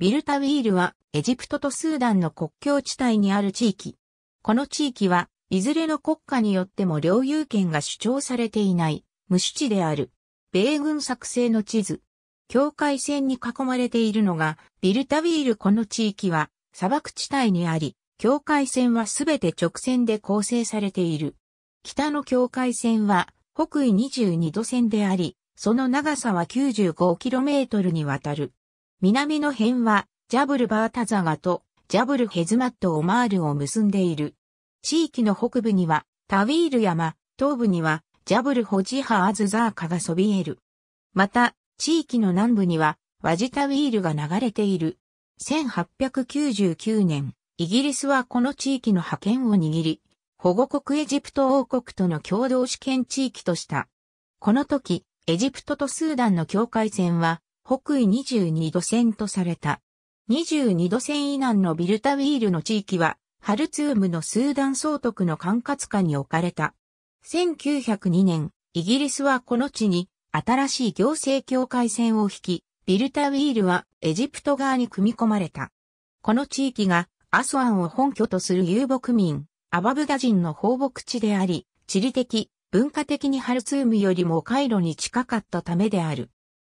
ビルタウィールはエジプトとスーダンの国境地帯にある地域。この地域はいずれの国家によっても領有権が主張されていない無主地である。米軍作成の地図。境界線に囲まれているのがビルタウィールこの地域は砂漠地帯にあり、境界線はすべて直線で構成されている。北の境界線は北緯22度線であり、その長さは 95km にわたる。南の辺は、ジャブルバータザガと、ジャブルヘズマットオマールを結んでいる。地域の北部には、タウィール山、東部には、ジャブルホジハアズザーカがそびえる。また、地域の南部には、ワジタウィールが流れている。1899年、イギリスはこの地域の覇権を握り、保護国エジプト王国との共同主権地域とした。この時、エジプトとスーダンの境界線は、北緯22度線とされた。22度線以南のビルタウィールの地域は、ハルツームのスーダン総督の管轄下に置かれた。1902年、イギリスはこの地に新しい行政境界線を引き、ビルタウィールはエジプト側に組み込まれた。この地域がアソアンを本拠とする遊牧民、アバブダ人の放牧地であり、地理的、文化的にハルツームよりもカイロに近かったためである。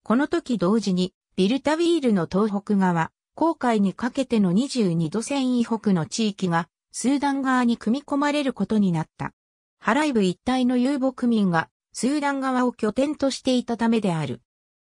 この時同時に、ビルタウィールの東北側、航海にかけての22度線以北の地域が、スーダン側に組み込まれることになった。ハライブ一帯の遊牧民が、スーダン側を拠点としていたためである。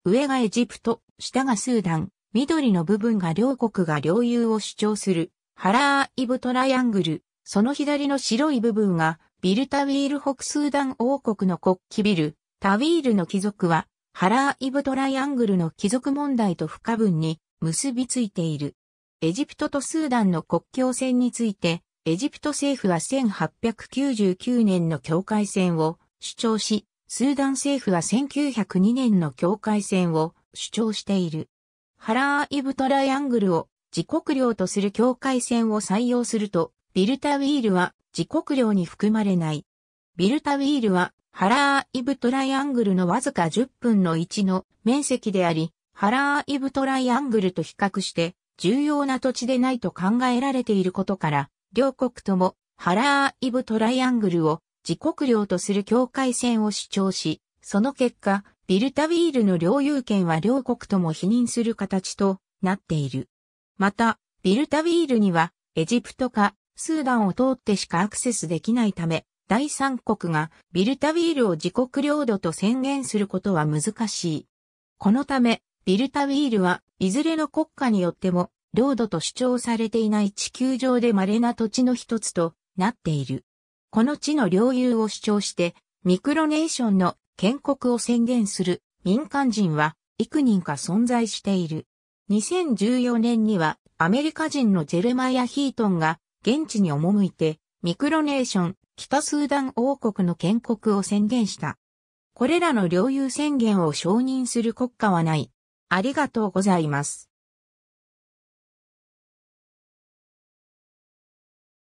上がエジプト、下がスーダン、緑の部分が両国が領有を主張する、ハラーイブトライアングル、その左の白い部分が、ビルタウィール北スーダン王国の国旗ビル、タウィールの貴族は、ハラーイブトライアングルの貴族問題と不可分に結びついている。エジプトとスーダンの国境線について、エジプト政府は1899年の境界線を主張し、スーダン政府は1902年の境界線を主張している。ハラーイブトライアングルを自国領とする境界線を採用すると、ビルタウィールは自国領に含まれない。ビルタウィールはハラーイブトライアングルのわずか10分の1の面積であり、ハラーイブトライアングルと比較して重要な土地でないと考えられていることから、両国ともハラーイブトライアングルを自国領とする境界線を主張し、その結果、ビルタウィールの領有権は両国とも否認する形となっている。また、ビルタウィールにはエジプトかスーダンを通ってしかアクセスできないため、第三国がビルタウィールを自国領土と宣言することは難しい。このため、ビルタウィールはいずれの国家によっても領土と主張されていない地球上で稀な土地の一つとなっている。この地の領有を主張して、ミクロネーションの建国を宣言する民間人は幾人か存在している。2014年にはアメリカ人のジェルマイア・ヒートンが現地に赴いてミクロネーション北スーダン王国の建国を宣言した。これらの領有宣言を承認する国家はない。ありがとうございます。